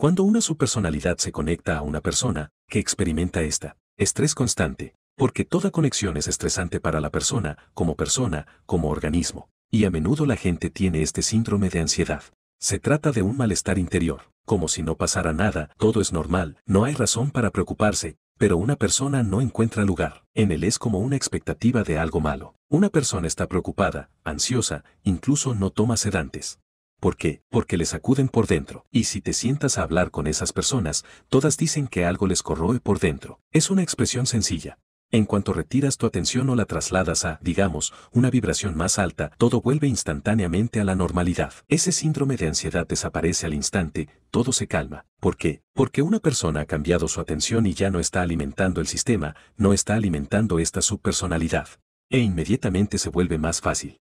Cuando una subpersonalidad se conecta a una persona, que experimenta esta, estrés constante, porque toda conexión es estresante para la persona, como persona, como organismo, y a menudo la gente tiene este síndrome de ansiedad. Se trata de un malestar interior, como si no pasara nada, todo es normal, no hay razón para preocuparse, pero una persona no encuentra lugar. En él es como una expectativa de algo malo. Una persona está preocupada, ansiosa, incluso no toma sedantes. ¿Por qué? Porque les acuden por dentro. Y si te sientas a hablar con esas personas, todas dicen que algo les corroe por dentro. Es una expresión sencilla. En cuanto retiras tu atención o la trasladas a, digamos, una vibración más alta, todo vuelve instantáneamente a la normalidad. Ese síndrome de ansiedad desaparece al instante, todo se calma. ¿Por qué? Porque una persona ha cambiado su atención y ya no está alimentando el sistema, no está alimentando esta subpersonalidad. E inmediatamente se vuelve más fácil.